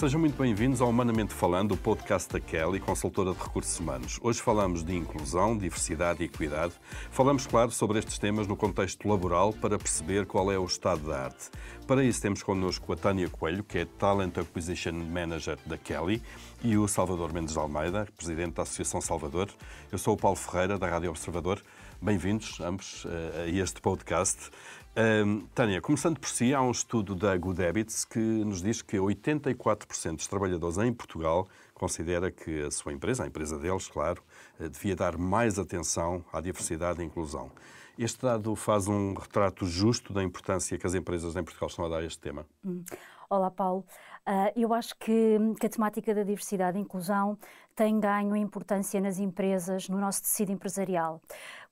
Sejam muito bem-vindos ao Humanamente Falando, o podcast da Kelly, consultora de recursos humanos. Hoje falamos de inclusão, diversidade e equidade. Falamos, claro, sobre estes temas no contexto laboral para perceber qual é o estado da arte. Para isso, temos connosco a Tânia Coelho, que é Talent Acquisition Manager da Kelly, e o Salvador Mendes de Almeida, presidente da Associação Salvador. Eu sou o Paulo Ferreira, da Rádio Observador. Bem-vindos, ambos, eh, a este podcast. Um, Tânia, começando por si, há um estudo da Good Habits que nos diz que 84% dos trabalhadores em Portugal considera que a sua empresa, a empresa deles, claro, eh, devia dar mais atenção à diversidade e inclusão. Este dado faz um retrato justo da importância que as empresas em Portugal estão a dar a este tema? Hum. Olá, Paulo. Uh, eu acho que, que, a temática da diversidade e inclusão tem ganho importância nas empresas, no nosso tecido empresarial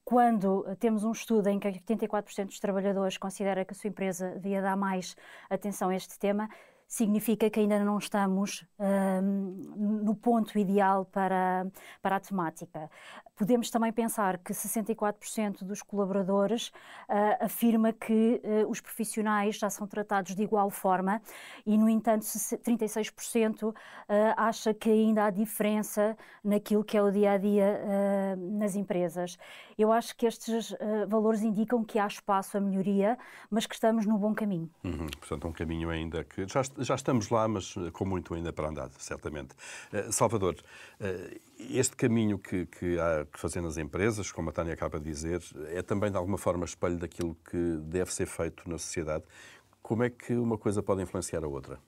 quando eh, temos um estudo em que 84% dos trabalhadores considera que a sua empresa devia dar mais atenção a este tema, significa que ainda não estamos hum, no ponto ideal para, para a temática. Podemos também pensar que 64% dos colaboradores uh, afirma que uh, os profissionais já são tratados de igual forma e, no entanto, 36% uh, ah, acha que ainda há diferença naquilo que é o dia a dia uh, nas empresas. Eu acho que estes valores indicam que há espaço a melhoria, mas que estamos no bom caminho. Uhum. Portanto, um caminho ainda que já, já estamos lá, mas eh, com muito ainda para andar, certamente. Eh, Salvador, eh, este caminho que, que há que fazer nas empresas, como a Tânia acaba de dizer, é também de alguma forma espelho daquilo que deve ser feito na sociedade. Como é que uma coisa pode influenciar a outra?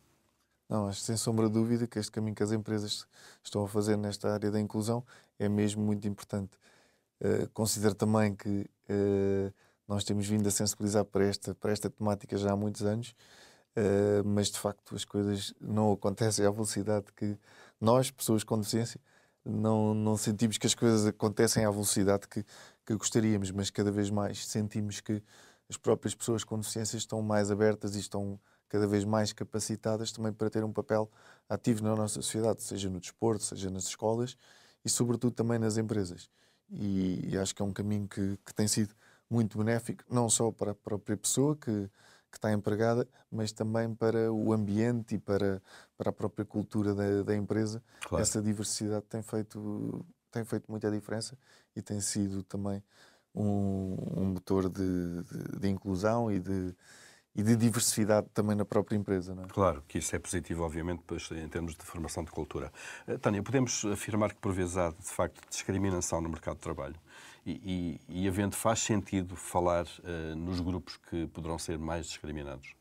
Não, acho sem sombra de dúvida que este caminho que as empresas estão a fazer nesta área da inclusão é mesmo muito importante. Uh, considero também que uh, nós temos vindo a sensibilizar para esta, para esta temática já há muitos anos eh, mas de facto as coisas não acontecem à velocidade que nós, pessoas com deficiência, não, não sentimos que as coisas acontecem à velocidade que, que gostaríamos, mas cada vez mais sentimos que as próprias pessoas com deficiência estão mais abertas e estão cada vez mais capacitadas também para ter um papel ativo na nossa sociedade, seja no desporto, seja nas escolas e, sobretudo, também nas empresas. E, e acho que é um caminho que, que tem sido muito benéfico, não só para a própria pessoa que que está empregada, mas também para o ambiente e para, para a própria cultura da, da empresa. Claro. Essa diversidade tem feito, tem feito muita diferença e tem sido também um, um motor de, de, de inclusão e de, e de diversidade também na própria empresa. Não é? Claro, que isso é positivo, obviamente, em termos de formação de cultura. Eh, Tânia, podemos afirmar que, por vezes, há, de facto, discriminação no mercado de trabalho e, e, havendo, faz sentido falar uh, nos grupos que poderão ser mais discriminados?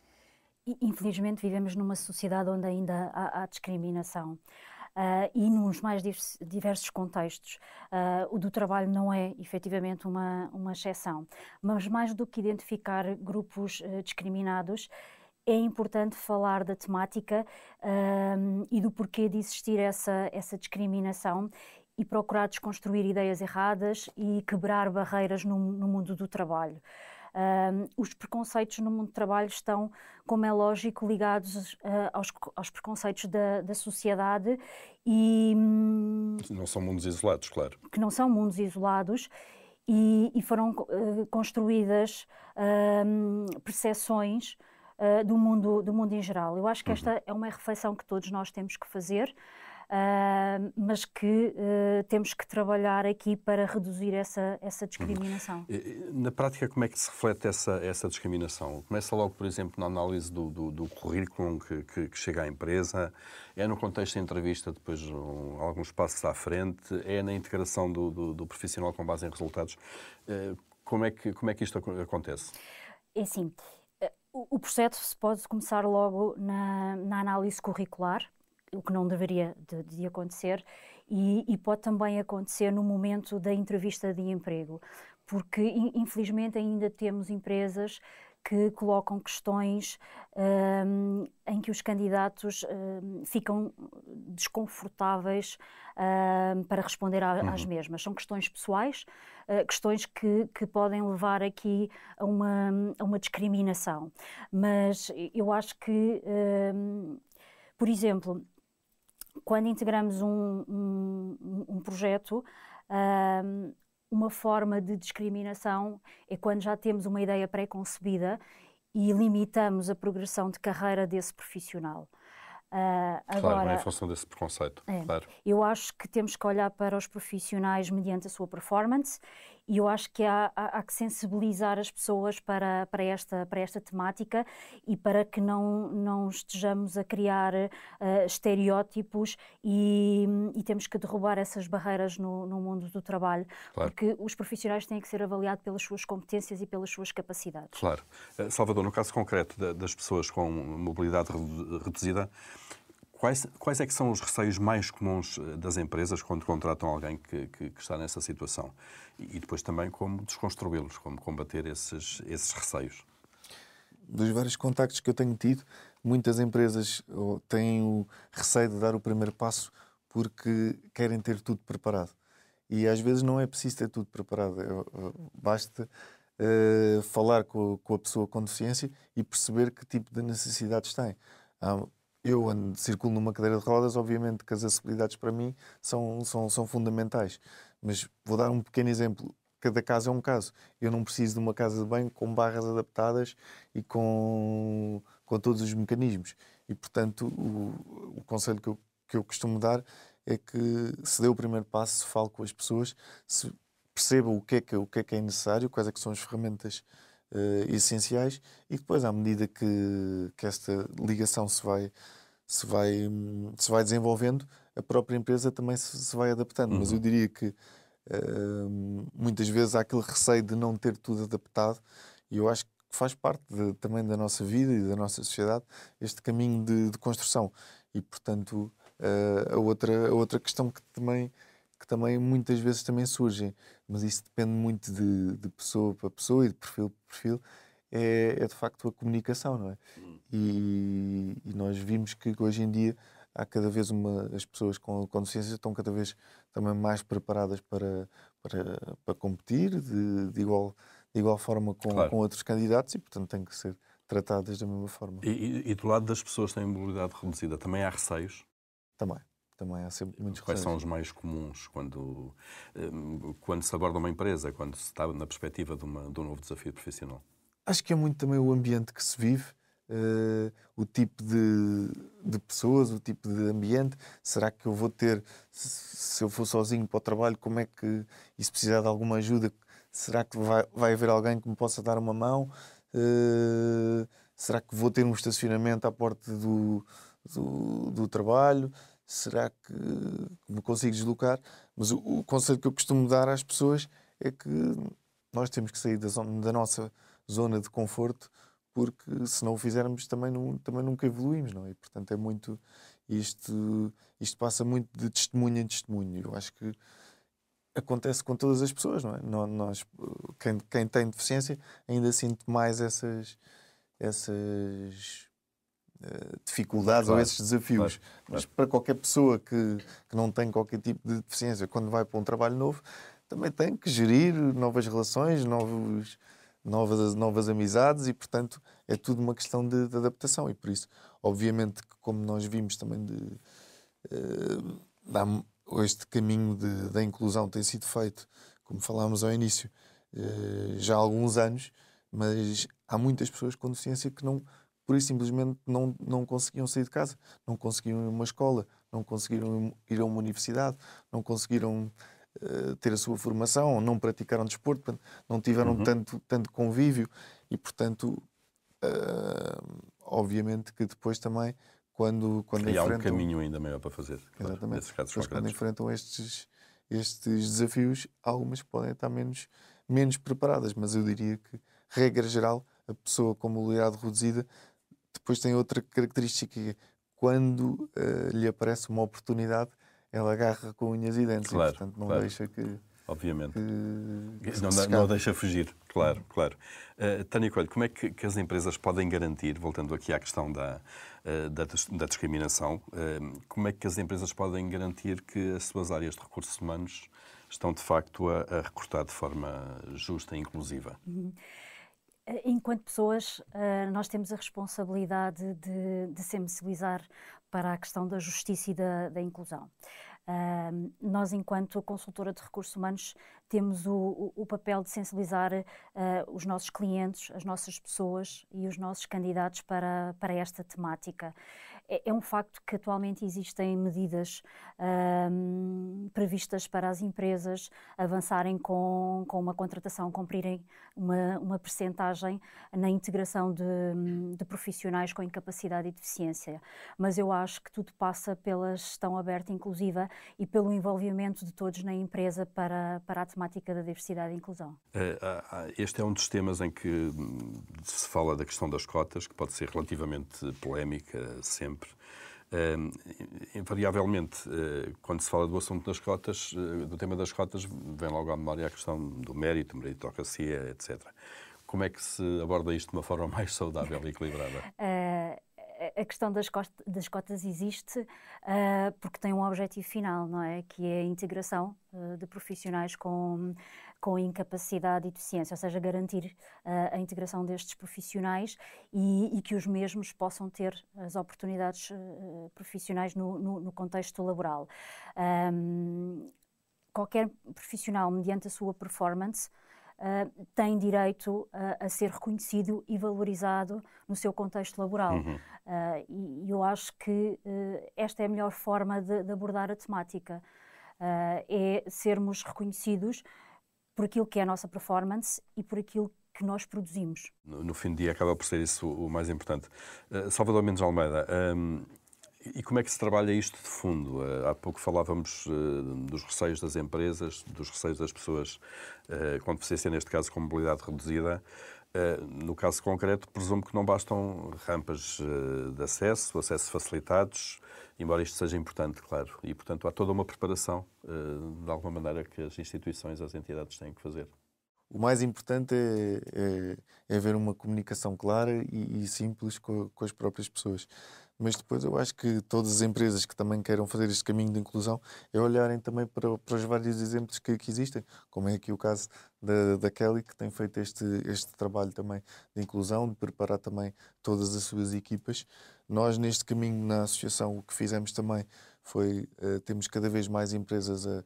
Infelizmente, vivemos numa sociedade onde ainda há, há discriminação. Uh, e nos mais diversos contextos. Uh, o do trabalho não é, efetivamente, uma, uma exceção. Mas, mais do que identificar grupos uh, discriminados, é importante falar da temática e do porquê de existir essa, essa discriminação e procurar desconstruir ideias erradas e quebrar barreiras no, no mundo do trabalho. Um, os preconceitos no mundo do trabalho estão, como é lógico, ligados uh, aos, aos, preconceitos da, da sociedade e. Hum, que não são mundos isolados, claro. Que não são mundos isolados e, e foram uh, construídas um, percepções uh, do, mundo, do mundo em geral. Eu acho que uhum. esta uhum. é uma reflexão que todos nós temos que fazer uh, mas que uh, temos que trabalhar aqui para reduzir essa, essa uhum. discriminação. Na prática, como é que se reflete essa, essa discriminação? Começa logo, por exemplo, na análise do, do, do currículo que, que, que, chega à empresa, é no contexto da entrevista, depois um, alguns passos à frente, é na integração do, do, do profissional com base em resultados. Uh, como, é que, como é que isto acontece? É assim, eh, o processo se pode começar logo na, na análise curricular, o que não deveria de, de acontecer, e, e, pode também acontecer no momento da entrevista de emprego, porque infelizmente ainda temos empresas que colocam questões um, em que os candidatos um, ficam desconfortáveis um, para responder a, uhum. às mesmas. São questões pessoais, uh, questões que, que podem levar aqui a uma, a uma discriminação. Mas eu acho que, hum, por exemplo, quando integramos um, um, um projeto, um, uma forma de discriminação é quando já temos uma ideia pré-concebida e limitamos a progressão de carreira desse profissional. Uh, ah, agora, claro, não é em função desse preconceito. É, claro. Eu acho que temos que olhar para os profissionais mediante a sua performance e eu acho que há, há, há, que sensibilizar as pessoas para, para, esta, para esta temática e para que não, não estejamos a criar uh, estereótipos e, e, temos que derrubar essas barreiras no, no mundo do trabalho, claro. porque os profissionais têm que ser avaliados pelas suas competências e pelas suas capacidades. Claro. Eh, Salvador, no caso concreto das pessoas com mobilidade reduzida, Quais, quais é que são os receios mais comuns eh, das empresas quando contratam alguém que, que, que está nessa situação? E, depois também como desconstruí-los, como combater esses, esses receios? Dos vários contactos que eu tenho tido, muitas empresas têm o receio de dar o primeiro passo porque querem ter tudo preparado. E às vezes não é preciso ter tudo preparado, é, é, basta uh, falar com, com, a pessoa com deficiência e perceber que tipo de necessidades tem. Há eu ando, circulo numa cadeira de rodas, obviamente que as acessibilidades para mim são, são, são fundamentais. Mas vou dar um pequeno exemplo. Cada caso é um caso. Eu não preciso de uma casa de banho com barras adaptadas e com, com todos os mecanismos. E, portanto, o, o conselho que eu, que eu costumo dar é que se dê o primeiro passo, se fale com as pessoas, se perceba o que é que, o que, é, que é necessário, quais é que são as ferramentas uh, essenciais e depois à medida que, que esta ligação se vai se vai se vai desenvolvendo a própria empresa também se, se vai adaptando uhum. mas eu uhum. diria que uh, muitas vezes há aquele receio de não ter tudo adaptado e eu acho que faz parte de, também da nossa vida e da nossa sociedade este caminho de, de construção e portanto uh, a outra a outra questão que também que também muitas vezes também surgem, mas isso depende muito de, de pessoa para pessoa e de perfil para perfil, é, é de facto a comunicação, não é? Hum. E, e, nós vimos que hoje em dia há cada vez uma, as pessoas com, consciência estão cada vez também mais preparadas para, para, para competir de, de igual, de igual forma com, claro. com outros candidatos e, portanto, tem que ser tratadas da mesma forma. E, e, e, do lado das pessoas que têm mobilidade reduzida, também há receios? Também. Também há sempre muitos Quais são os mais comuns quando, hum, quando se aborda uma empresa, quando se está na perspectiva de, uma, de um novo desafio profissional? Acho que é muito também o ambiente que se vive, uh, o tipo de, de, pessoas, o tipo de ambiente. Será que eu vou ter, se, se eu for sozinho para o trabalho, como é que, e se precisar de alguma ajuda, será que vai, vai haver alguém que me possa dar uma mão? Uh, será que vou ter um estacionamento à porta do, do, do trabalho? será que me consigo deslocar? Mas o, o, conselho que eu costumo dar às pessoas é que nós temos que sair da, zona, da nossa zona de conforto, porque se não o fizermos também, não, também nunca evoluímos, não é? E, portanto, é muito. Isto, isto passa muito de testemunho em testemunho. Eu acho que acontece com todas as pessoas, não é? Nós, quem, quem tem deficiência ainda sente mais essas, essas eh, dificuldades claro, ou esses desafios. Claro, claro. Mas para qualquer pessoa que, que não tem qualquer tipo de deficiência, quando vai para um trabalho novo, também tem que gerir novas relações, novos, novas, novas amizades e, portanto, é tudo uma questão de, de adaptação. E por isso, obviamente, como nós vimos também, de, uh, este caminho de, da inclusão tem sido feito, como falámos ao início, uh, já há alguns anos, mas há muitas pessoas com deficiência que não por isso simplesmente não, não conseguiam sair de casa, não conseguiram ir a uma escola, não conseguiram ir a uma universidade, não conseguiram uh, ter a sua formação, não praticaram desporto, portanto, não tiveram uhum. tanto, tanto convívio e, portanto, uh, obviamente que depois também, quando, quando e enfrentam... há um caminho ainda maior para fazer, claro, Exatamente. casos quando enfrentam estes, estes desafios, algumas podem estar menos, menos preparadas, mas eu diria que, regra geral, a pessoa com mobilidade reduzida depois tem outra característica, é, quando uh, lhe aparece uma oportunidade, ela agarra com unhas e dentes claro, e, portanto, não claro. deixa que... Obviamente. Que, não, não, deixa fugir, claro, claro. Uh, Tânia Coelho, como é que, que, as empresas podem garantir, voltando aqui à questão da, uh, da, da, discriminação, uh, como é que as empresas podem garantir que as suas áreas de recursos humanos estão, de facto, a, a recrutar de forma justa e inclusiva? Uhum. Eh, enquanto pessoas, eh, nós temos a responsabilidade de, de sensibilizar para a questão da justiça e da, da inclusão. Uh, nós, enquanto consultora de recursos humanos, temos o, o, o papel de sensibilizar uh, os nossos clientes, as nossas pessoas e os nossos candidatos para, para esta temática. É, é, um facto que atualmente existem medidas um, previstas para as empresas avançarem com, com uma contratação, cumprirem uma, uma percentagem na integração de, de profissionais com incapacidade e deficiência. Mas eu acho que tudo passa pela gestão aberta e inclusiva e pelo envolvimento de todos na empresa para, para a temática da diversidade e inclusão. É, este é um dos temas em que hum, se fala da questão das cotas, que pode ser relativamente polémica sempre sempre. Uh, invariavelmente, uh, quando se fala do assunto das cotas, uh, do tema das cotas, vem logo à memória a questão do mérito, meritocracia, etc. Como é que se aborda isto de uma forma mais saudável e equilibrada? Eh, a questão das, costa, das cotas existe uh, porque tem um objetivo final, não é? Que é a integração uh, de profissionais com, com incapacidade e deficiência, ou seja, garantir uh, a integração destes profissionais e, e, que os mesmos possam ter as oportunidades profissionais no, no, no, contexto laboral. Um, qualquer profissional, mediante a sua performance, uh, tem direito a, ah, a ser reconhecido e valorizado no seu contexto laboral. Uhum. Uh, e, e eu acho que uh, esta é a melhor forma de, de abordar a temática. é sermos reconhecidos por aquilo que é a nossa performance e por aquilo que nós produzimos. No, no fim do dia acaba por ser isso o mais importante. Salvador Mendes Almeida, um e como é que se trabalha isto de fundo? Eh, há pouco falávamos eh, dos receios das empresas, dos receios das pessoas eh, com deficiência, neste caso com mobilidade reduzida. No caso concreto, presumo que não bastam rampas de acesso, acesso facilitados, embora isto seja importante, claro. E, portanto, há toda uma preparação, de alguma maneira, que as instituições, as entidades têm que fazer. O mais importante é, é, é haver uma comunicação clara e, e simples com, com, as próprias pessoas. Mas depois eu acho que todas as empresas que também queiram fazer este caminho de inclusão é olharem também para, para os vários exemplos que, que existem, como é aqui o caso da, da, Kelly, que tem feito este, este trabalho também de inclusão, de preparar também todas as suas equipas. Nós, neste caminho na associação, o que fizemos também foi, uh, temos cada vez mais empresas a,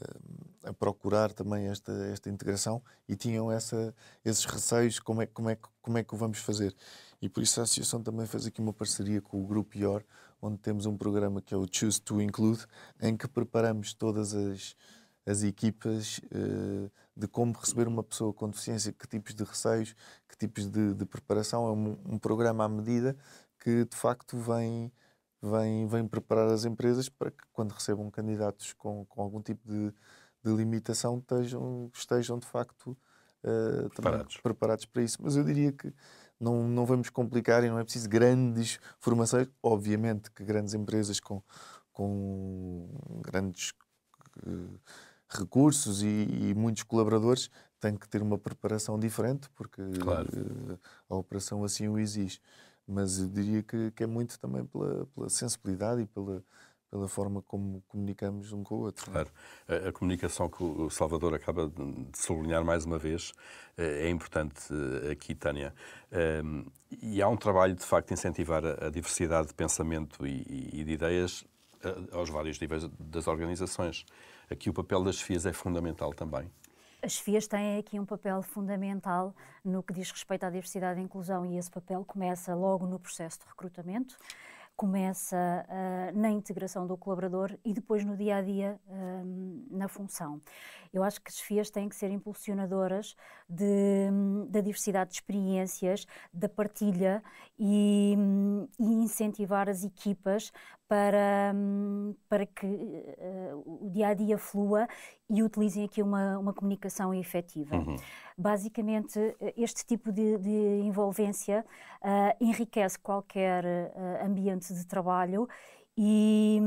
eh, a procurar também esta, esta integração e tinham essa, esses receios, como é, como, é, como é que o vamos fazer. E por isso a Associação também fez aqui uma parceria com o Grupo IOR, onde temos um programa que é o Choose to Include, em que preparamos todas as, as equipas uh, de como receber uma pessoa com deficiência, que tipos de receios, que tipos de, de preparação. É um, um, programa à medida que de facto vem, vem, vem preparar as empresas para que quando recebam candidatos com, com algum tipo de, de limitação estejam, estejam de facto uh, preparados. preparados para isso. Mas eu diria que não, não vamos complicar e não é preciso grandes formações. Obviamente que grandes empresas com, com grandes eh, recursos e, e, muitos colaboradores têm que ter uma preparação diferente, porque claro. Eh, a operação assim o exige. Mas eu diria que, que é muito também pela, pela sensibilidade e pela, pela forma como comunicamos um com o outro. É? Claro. A, comunicação que o Salvador acaba de sublinhar mais uma vez eh, é importante eh, aqui, Tânia. Eh, e há um trabalho, de facto, de incentivar a diversidade de pensamento e de ideias aos vários níveis das organizações. Aqui o papel das FIAs é fundamental também. As FIAs têm aqui um papel fundamental no que diz respeito à diversidade e inclusão, e esse papel começa logo no processo de recrutamento começa uh, na integração do colaborador e depois no dia a dia uh, na função. Eu acho que as FIAs têm que ser impulsionadoras de, da diversidade de experiências, da partilha e, e incentivar as equipas para, para que uh, o dia a dia flua e utilizem aqui uma, uma comunicação efetiva. Uhum. Basicamente, este tipo de, de envolvência uh, enriquece qualquer uh, ambiente de trabalho e,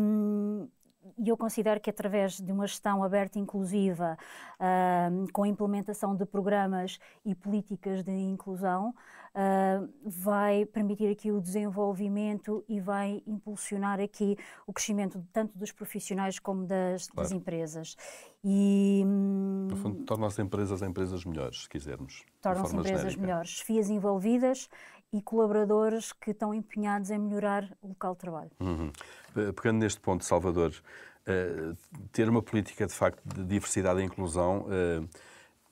e eu considero que através de uma gestão aberta e inclusiva, uh, com a implementação de programas e políticas de inclusão, uh, vai permitir aqui o desenvolvimento e vai impulsionar aqui o crescimento tanto dos profissionais como das, claro. das empresas. E, hum, no fundo, tornam as empresas empresas melhores, se quisermos. Tornam-se empresas genérica. melhores, FIAs envolvidas e colaboradores que estão empenhados em melhorar o local de trabalho. Uhum. Pegando neste ponto, Salvador, uh, ter uma política de facto de diversidade e inclusão uh,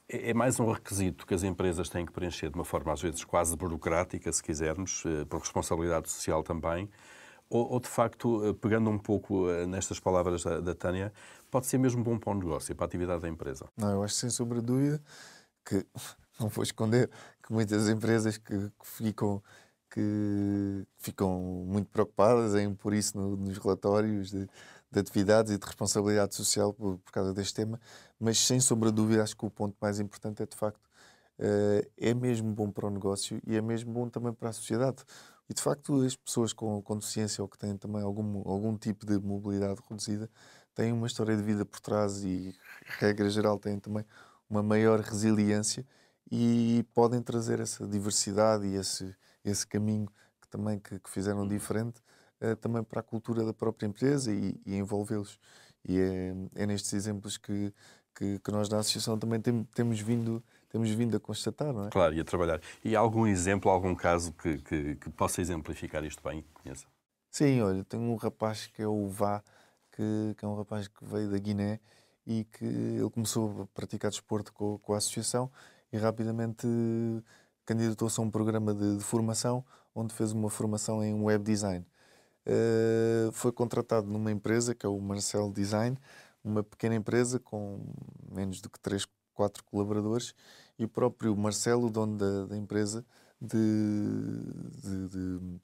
é mais um requisito que as empresas têm que preencher de uma forma às vezes quase burocrática, se quisermos, uh, por responsabilidade social também. Ou, ou, de facto, pegando um pouco nestas palavras da, da Tânia, pode ser mesmo bom para o negócio, para a atividade da empresa? Não, eu acho sem sombra de dúvida que, não vou esconder, muitas empresas que, que ficam que ficam muito preocupadas em pôr isso no, nos relatórios de, de, atividades e de responsabilidade social por, por, causa deste tema, mas sem sombra de dúvida acho que o ponto mais importante é de facto uh, é mesmo bom para o negócio e é mesmo bom também para a sociedade. E de facto as pessoas com, com deficiência ou que têm também algum, algum tipo de mobilidade reduzida têm uma história de vida por trás e regra geral têm também uma maior resiliência e podem trazer essa diversidade e esse, esse caminho que também que, que fizeram uhum. diferente uh, também para a cultura da própria empresa e, e envolvê-los. E é, é, nestes exemplos que, que, que, nós na associação também tem, temos vindo temos vindo a constatar, não é? Claro, e a trabalhar. E algum exemplo, algum caso que, que, que possa exemplificar isto bem? Conheça? Sim, olha, tenho um rapaz que é o Vá, que, que, é um rapaz que veio da Guiné e que ele começou a praticar desporto com, com a associação e rapidamente candidatou-se a um programa de, de, formação, onde fez uma formação em web design. Uh, foi contratado numa empresa que é o Marcel Design, uma pequena empresa com menos do que 3, 4 colaboradores, e o próprio Marcelo, dono da, da empresa, de, de, de,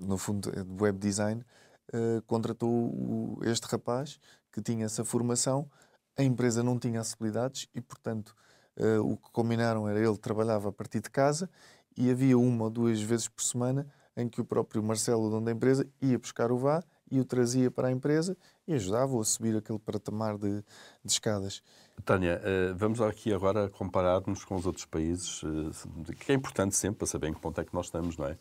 no fundo, é de web design, uh, contratou o, este rapaz que tinha essa formação. A empresa não tinha acessibilidades e, portanto, Uh, o que combinaram era ele trabalhava a partir de casa e havia uma ou duas vezes por semana em que o próprio Marcelo, o dono da empresa, ia buscar o vá e o trazia para a empresa e ajudava-o a subir aquele patamar de, de escadas. Tânia, eh, vamos aqui agora comparar-nos com os outros países, eh, que é importante sempre para saber em que ponto é que nós estamos, não é?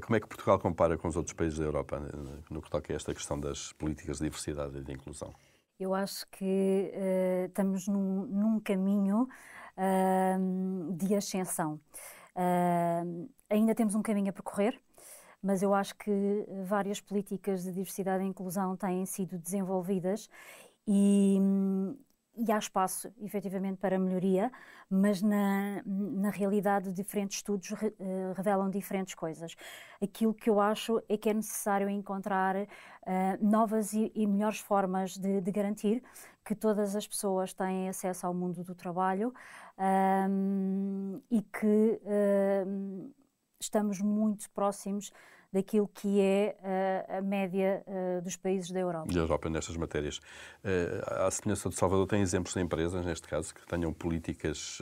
Como é que Portugal compara com os outros países da Europa no que toca a esta questão das políticas de diversidade e de inclusão? Eu acho que uh, estamos num, num caminho de ascensão. Uh, ainda temos um caminho a percorrer, mas eu acho que várias políticas de diversidade e inclusão têm sido desenvolvidas e, hum, e há espaço, efetivamente, para melhoria, mas na, na realidade diferentes estudos re, uh, revelam diferentes coisas. Aquilo que eu acho é que é necessário encontrar uh, novas e, e, melhores formas de, de, garantir que todas as pessoas têm acesso ao mundo do trabalho ehm, e que uh, estamos muito próximos daquilo que é eh, a média eh, dos países da Europa. Da Europa nestas matérias. Eh, a semelhança de Salvador tem exemplos de empresas, neste caso, que tenham políticas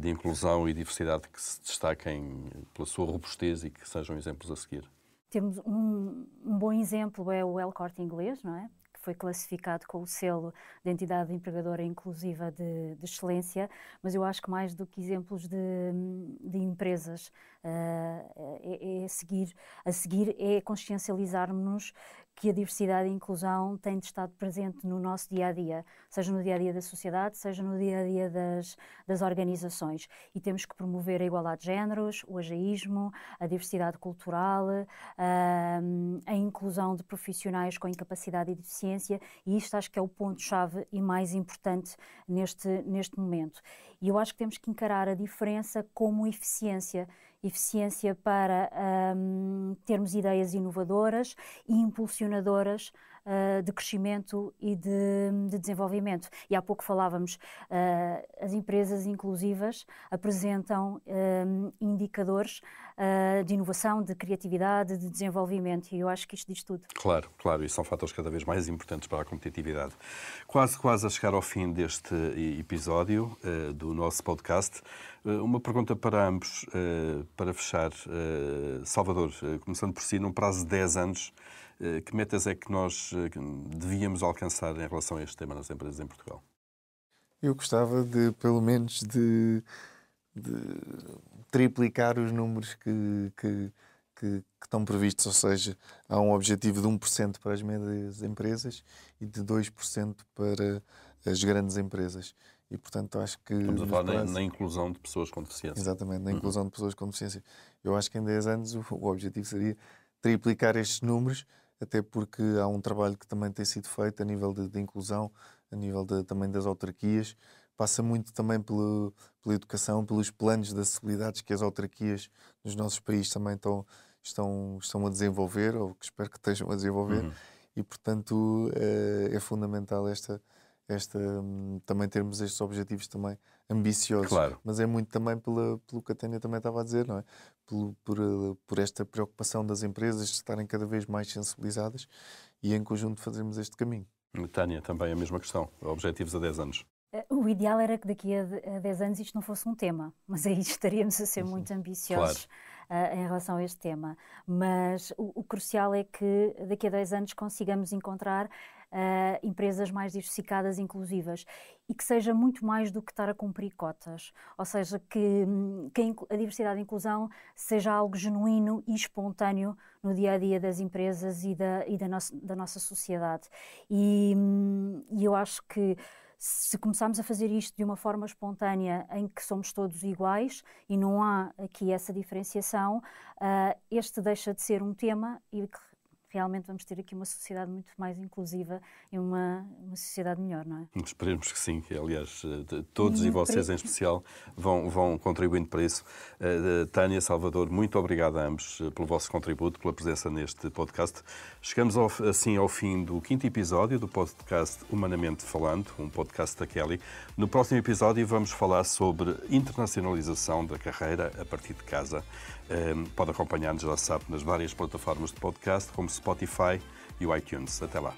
de inclusão e diversidade que se destaquem pela sua robustez e que sejam exemplos a seguir? Temos um, um bom exemplo é o L-Corte inglês, não é? foi classificado com o selo de entidade empregadora inclusiva de, de excelência, mas eu acho que mais do que exemplos de, de empresas uh, é, é seguir, a seguir é consciencializarmos-nos que a diversidade e a inclusão têm de estar presente no nosso dia a dia, seja no dia a dia da sociedade, seja no dia a dia das, das organizações. E temos que promover a igualdade de géneros, o ageísmo, a diversidade cultural, a, a inclusão de profissionais com incapacidade e deficiência, e isto acho que é o ponto-chave e mais importante neste, neste momento. E eu acho que temos que encarar a diferença como eficiência eficiência para um, termos ideias inovadoras e impulsionadoras uh, de crescimento e de, de, desenvolvimento. E há pouco falávamos, uh, as empresas inclusivas apresentam eh, indicadores uh, de inovação, de criatividade, de desenvolvimento, e eu acho que isto diz tudo. Claro, claro, e são fatores cada vez mais importantes para a competitividade. Quase, quase a chegar ao fim deste episódio do nosso podcast, uma pergunta para ambos, para fechar. Salvador, começando por si, num prazo de 10 anos, eh, que metas é que nós eh, devíamos alcançar em relação a este tema nas empresas em Portugal? Eu gostava de, pelo menos, de, de triplicar os números que, que, que, que, estão previstos, ou seja, há um objetivo de 1% para as médias empresas e de 2% para as grandes empresas. E, portanto, acho que... Estamos a falar na, na, inclusão de pessoas com deficiência. Exatamente, na uhum. inclusão uhum. de pessoas com deficiência. Eu acho que em 10 anos o, o objetivo seria triplicar estes números até porque há um trabalho que também tem sido feito a nível de, de inclusão, a nível de, também das autarquias, passa muito também pelo, pela educação, pelos planos de acessibilidades que as autarquias nos nossos países também estão, estão, estão a desenvolver, ou que espero que estejam a desenvolver, uhum. e portanto é, é fundamental esta, esta, hum, também termos estes objetivos também ambiciosos, claro. mas é muito também pela, pelo que a Tânia também estava a dizer, não é? por, por, eh, por esta preocupação das empresas de estarem cada vez mais sensibilizadas e em conjunto fazermos este caminho. Tânia, também a mesma questão. Objetivos a 10 anos. Eh, o ideal era que daqui a 10 anos isto não fosse um tema, mas aí estaríamos a ser uhum. muito ambiciosos claro. Eh, em relação a este tema. Mas o, o crucial é que daqui a 10 anos consigamos encontrar uh, empresas mais diversificadas e inclusivas e que seja muito mais do que estar a cumprir cotas, ou seja, que, hum, que a diversidade e inclusão seja algo genuíno e espontâneo no dia a dia das empresas e da, e da, nosso, da nossa sociedade. E, hum, e eu acho que se começarmos a fazer isto de uma forma espontânea, em que somos todos iguais e não há aqui essa diferenciação, uh, este deixa de ser um tema e que realmente vamos ter aqui uma sociedade muito mais inclusiva e uma, uma sociedade melhor, não é? Esperemos que sim, que aliás eh, todos e vocês em especial vão, vão contribuindo para isso. Eh, eh, Tânia, Salvador, muito obrigado a ambos pelo vosso contributo, pela presença neste podcast. Chegamos ao, assim ao fim do quinto episódio do podcast Humanamente Falando, um podcast da Kelly. No próximo episódio vamos falar sobre internacionalização da carreira a partir de casa. Pode acompanhar-nos, já sabe, nas várias plataformas de podcast, como Spotify e o iTunes. Até lá.